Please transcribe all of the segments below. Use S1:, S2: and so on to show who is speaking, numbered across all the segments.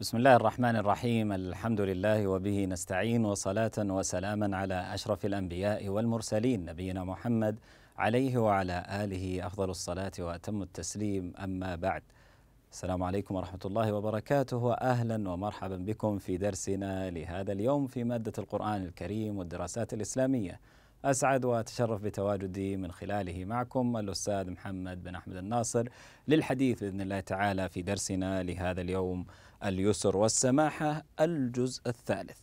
S1: بسم الله الرحمن الرحيم الحمد لله وبه نستعين وصلاة وسلاما على أشرف الأنبياء والمرسلين نبينا محمد عليه وعلى آله أفضل الصلاة وأتم التسليم أما بعد السلام عليكم ورحمة الله وبركاته وأهلا ومرحبا بكم في درسنا لهذا اليوم في مادة القرآن الكريم والدراسات الإسلامية أسعد وأتشرف بتواجدي من خلاله معكم الأستاذ محمد بن أحمد الناصر للحديث بإذن الله تعالى في درسنا لهذا اليوم اليسر والسماحة الجزء الثالث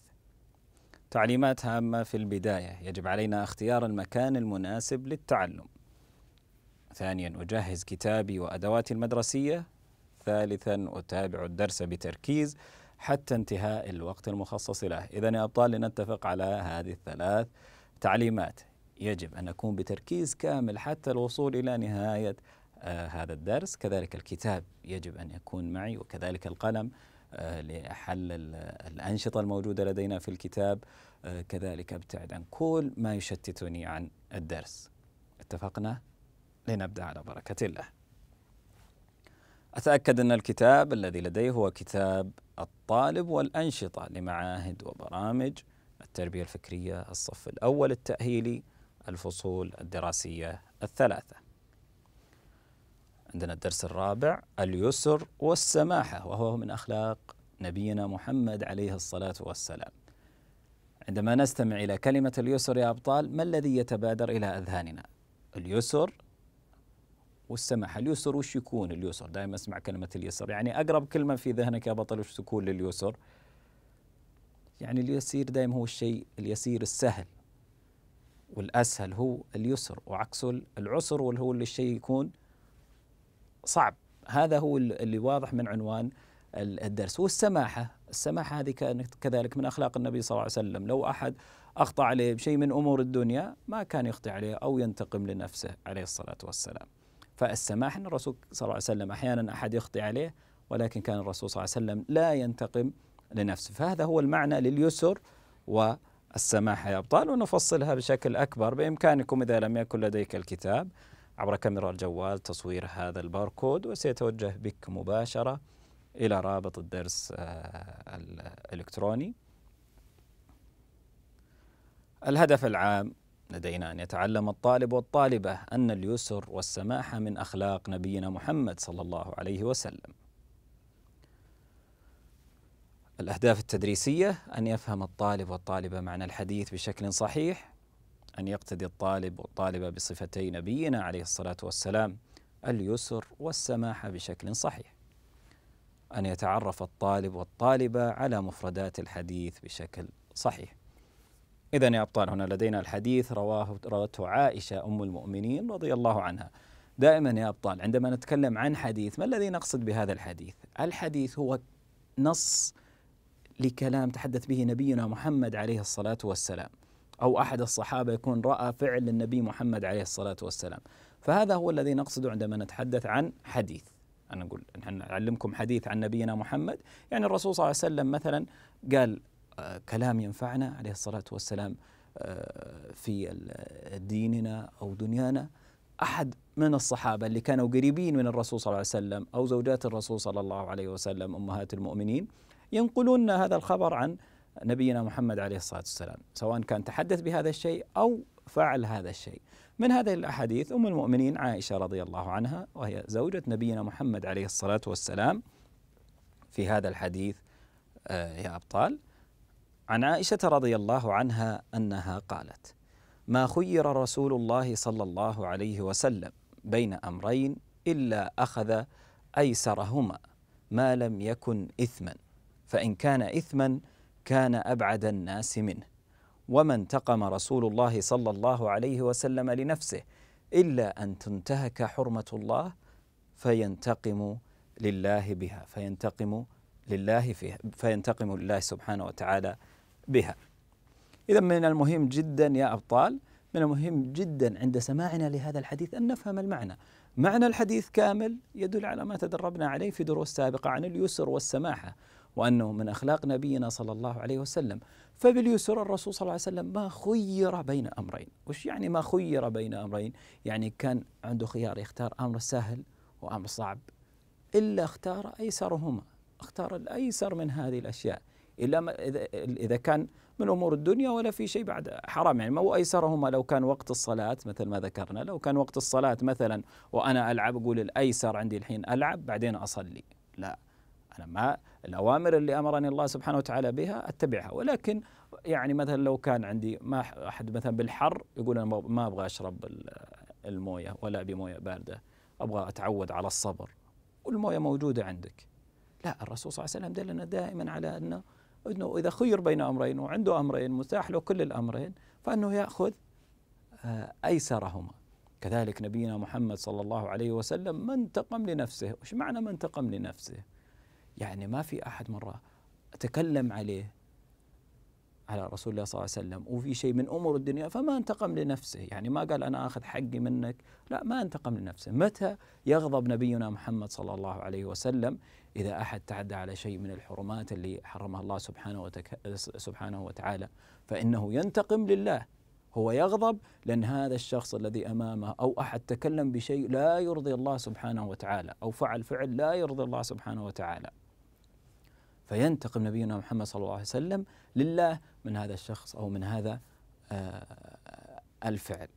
S1: تعليمات هامة في البداية يجب علينا اختيار المكان المناسب للتعلم ثانيا أجهز كتابي وأدواتي المدرسية ثالثا أتابع الدرس بتركيز حتى انتهاء الوقت المخصص له إذا يا أبطال لنتفق على هذه الثلاث تعليمات يجب أن نكون بتركيز كامل حتى الوصول إلى نهاية آه هذا الدرس كذلك الكتاب يجب أن يكون معي وكذلك القلم آه لحل الأنشطة الموجودة لدينا في الكتاب آه كذلك أبتعد عن كل ما يشتتني عن الدرس اتفقنا؟ لنبدأ على بركة الله أتأكد أن الكتاب الذي لدي هو كتاب الطالب والأنشطة لمعاهد وبرامج التربية الفكرية الصف الأول التأهيلي الفصول الدراسية الثلاثة عندنا الدرس الرابع اليسر والسماحة وهو من أخلاق نبينا محمد عليه الصلاة والسلام عندما نستمع إلى كلمة اليسر يا أبطال ما الذي يتبادر إلى أذهاننا اليسر والسماحة اليسر وش يكون اليسر دائما أسمع كلمة اليسر يعني أقرب كلمة في ذهنك يا بطل وش تكون لليسر يعني اليسير دائما هو الشيء اليسير السهل والأسهل هو اليسر وعكسه العسر واللي هو اللي الشيء يكون صعب هذا هو اللي واضح من عنوان الدرس والسماحة السماحة هذه كانت كذلك من أخلاق النبي صلى الله عليه وسلم لو أحد أخطأ عليه بشيء من أمور الدنيا ما كان يخطئ عليه أو ينتقم لنفسه عليه الصلاة والسلام فالسماح أن الرسول صلى الله عليه وسلم أحيانا أحد يخطئ عليه ولكن كان الرسول صلى الله عليه وسلم لا ينتقم لنفسه فهذا هو المعنى لليسر والسماحة يا أبطال ونفصلها بشكل أكبر بإمكانكم إذا لم يكن لديك الكتاب عبر كاميرا الجوال تصوير هذا الباركود وسيتوجه بك مباشرة إلى رابط الدرس آه، الإلكتروني الهدف العام لدينا أن يتعلم الطالب والطالبة أن اليسر والسماحة من أخلاق نبينا محمد صلى الله عليه وسلم الأهداف التدريسية أن يفهم الطالب والطالبة معنى الحديث بشكل صحيح أن يقتدي الطالب والطالبة بصفتي نبينا عليه الصلاة والسلام اليسر والسماحة بشكل صحيح أن يتعرف الطالب والطالبة على مفردات الحديث بشكل صحيح إذا يا أبطال هنا لدينا الحديث رواه روته عائشة أم المؤمنين رضي الله عنها دائما يا أبطال عندما نتكلم عن حديث ما الذي نقصد بهذا الحديث؟ الحديث هو نص لكلام تحدث به نبينا محمد عليه الصلاة والسلام أو أحد الصحابة يكون رأى فعل النبي محمد عليه الصلاة والسلام فهذا هو الذي نقصده عندما نتحدث عن حديث أنا أقول نحن نعلمكم حديث عن نبينا محمد يعني الرسول صلى الله عليه وسلم مثلا قال آه، كلام ينفعنا عليه الصلاة والسلام آه، في ديننا أو دنيانا أحد من الصحابة اللي كانوا قريبين من الرسول صلى الله عليه وسلم أو زوجات الرسول صلى الله عليه وسلم أمهات المؤمنين ينقلون هذا الخبر عن نبينا محمد عليه الصلاه والسلام، سواء كان تحدث بهذا الشيء او فعل هذا الشيء. من هذه الاحاديث ام المؤمنين عائشه رضي الله عنها وهي زوجة نبينا محمد عليه الصلاه والسلام في هذا الحديث آه، يا ابطال عن عائشه رضي الله عنها انها قالت: ما خير رسول الله صلى الله عليه وسلم بين امرين الا اخذ ايسرهما ما لم يكن اثما فإن كان إثما كان أبعد الناس منه وما انتقم رسول الله صلى الله عليه وسلم لنفسه إلا أن تنتهك حرمة الله فينتقم لله بها فينتقم لله فيها فينتقم لله سبحانه وتعالى بها إذا من المهم جدا يا أبطال من المهم جدا عند سماعنا لهذا الحديث أن نفهم المعنى معنى الحديث كامل يدل على ما تدربنا عليه في دروس سابقة عن اليسر والسماحة وأنه من أخلاق نبينا صلى الله عليه وسلم فباليسر الرسول صلى الله عليه وسلم ما خير بين أمرين وش يعني ما خير بين أمرين يعني كان عنده خيار يختار أمر سهل وأمر صعب إلا اختار أيسرهما اختار الأيسر من هذه الأشياء إلا ما إذا كان من أمور الدنيا ولا في شيء بعد حرام يعني ما هو أيسرهما لو كان وقت الصلاة مثل ما ذكرنا لو كان وقت الصلاة مثلا وأنا ألعب أقول الأيسر عندي الحين ألعب بعدين أصلي لا أنا ما الأوامر اللي أمرني الله سبحانه وتعالى بها أتبعها ولكن يعني مثلا لو كان عندي ما أحد مثلا بالحر يقول أنا ما أبغى أشرب الموية ولا بمويه باردة أبغى أتعود على الصبر والموية موجودة عندك لا الرسول صلى الله عليه وسلم دلنا دائما على أنه أنه إذا خير بين أمرين وعنده أمرين متاح له كل الأمرين فأنه يأخذ آه، أيسرهما كذلك نبينا محمد صلى الله عليه وسلم ما انتقم لنفسه وش معنى ما انتقم لنفسه يعني ما في احد مره تكلم عليه على رسول الله صلى الله عليه وسلم وفي شيء من امور الدنيا فما انتقم لنفسه يعني ما قال انا اخذ حقي منك لا ما انتقم لنفسه متى يغضب نبينا محمد صلى الله عليه وسلم اذا احد تعدى على شيء من الحرمات اللي حرمها الله سبحانه وتك... سبحانه وتعالى فانه ينتقم لله هو يغضب لان هذا الشخص الذي امامه او احد تكلم بشيء لا يرضي الله سبحانه وتعالى او فعل فعل لا يرضي الله سبحانه وتعالى فينتقم نبينا محمد صلى الله عليه وسلم لله من هذا الشخص أو من هذا آه، الفعل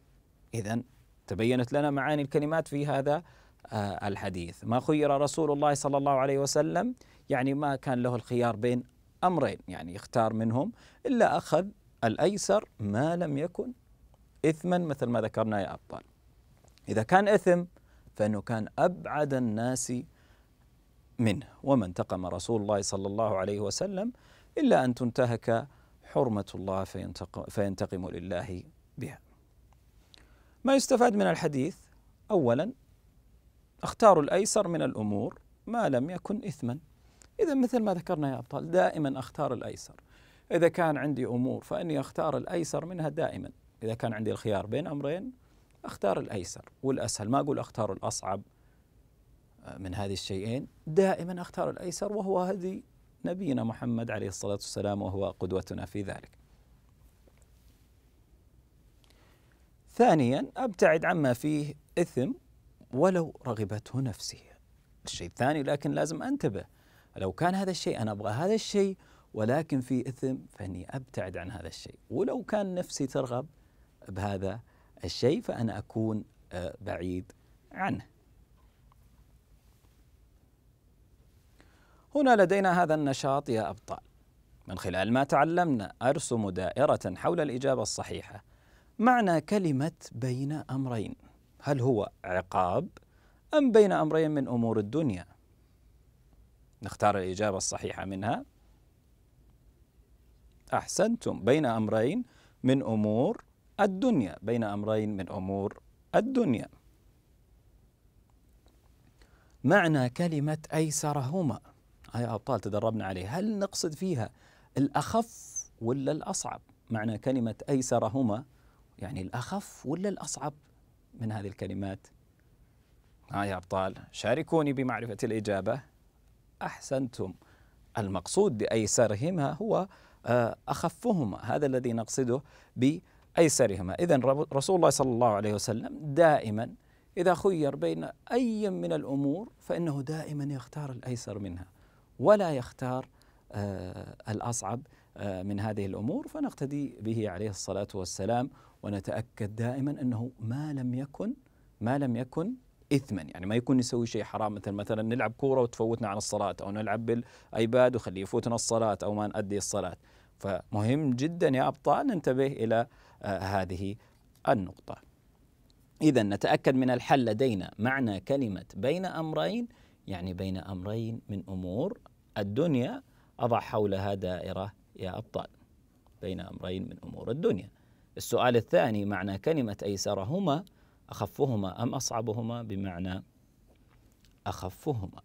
S1: إذا تبينت لنا معاني الكلمات في هذا آه، الحديث ما خير رسول الله صلى الله عليه وسلم يعني ما كان له الخيار بين أمرين يعني يختار منهم إلا أخذ الأيسر ما لم يكن إثما مثل ما ذكرنا يا أبطال إذا كان إثم فإنه كان أبعد الناس منه وما انتقم رسول الله صلى الله عليه وسلم إلا أن تنتهك حرمة الله فينتقم, فينتقم لله بها ما يستفاد من الحديث أولا أختار الأيسر من الأمور ما لم يكن إثما إذا مثل ما ذكرنا يا أبطال دائما أختار الأيسر إذا كان عندي أمور فإني أختار الأيسر منها دائما إذا كان عندي الخيار بين أمرين أختار الأيسر والأسهل ما أقول أختار الأصعب من هذه الشيئين دائما اختار الايسر وهو هدي نبينا محمد عليه الصلاه والسلام وهو قدوتنا في ذلك. ثانيا ابتعد عما فيه اثم ولو رغبته نفسي. الشيء الثاني لكن لازم انتبه لو كان هذا الشيء انا ابغى هذا الشيء ولكن في اثم فاني ابتعد عن هذا الشيء ولو كان نفسي ترغب بهذا الشيء فانا اكون آه، بعيد عنه. هنا لدينا هذا النشاط يا أبطال من خلال ما تعلمنا أرسم دائرة حول الإجابة الصحيحة معنى كلمة بين أمرين هل هو عقاب أم بين أمرين من أمور الدنيا نختار الإجابة الصحيحة منها أحسنتم بين أمرين من أمور الدنيا بين أمرين من أمور الدنيا معنى كلمة أيسرهما هاي أبطال تدربنا عليه هل نقصد فيها الأخف ولا الأصعب معنى كلمة أيسرهما يعني الأخف ولا الأصعب من هذه الكلمات ها يا أبطال شاركوني بمعرفة الإجابة أحسنتم المقصود بأيسرهما هو آه، أخفهما هذا الذي نقصده بأيسرهما إذا رسول الله صلى الله عليه وسلم دائما إذا خير بين أي من الأمور فإنه دائما يختار الأيسر منها ولا يختار آه، الأصعب آه، من هذه الأمور فنقتدي به عليه الصلاة والسلام ونتأكد دائما أنه ما لم يكن ما لم يكن اثما يعني ما يكون نسوي شيء حرام مثل مثلا نلعب كوره وتفوتنا عن الصلاه او نلعب بالايباد وخليه يفوتنا الصلاه او ما نؤدي الصلاه فمهم جدا يا ابطال ننتبه الى آه هذه النقطه اذا نتاكد من الحل لدينا معنى كلمه بين امرين يعني بين امرين من امور الدنيا اضع حولها دائره يا ابطال بين امرين من امور الدنيا. السؤال الثاني معنى كلمه ايسرهما اخفهما ام اصعبهما بمعنى اخفهما.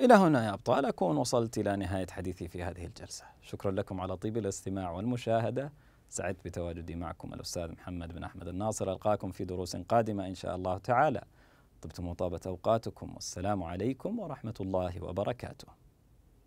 S1: إلى هنا يا أبطال أكون وصلت إلى نهاية حديثي في هذه الجلسة شكرا لكم على طيب الاستماع والمشاهدة سعدت بتواجدي معكم الأستاذ محمد بن أحمد الناصر ألقاكم في دروس قادمة إن شاء الله تعالى طبتم وطابت أوقاتكم والسلام عليكم ورحمة الله وبركاته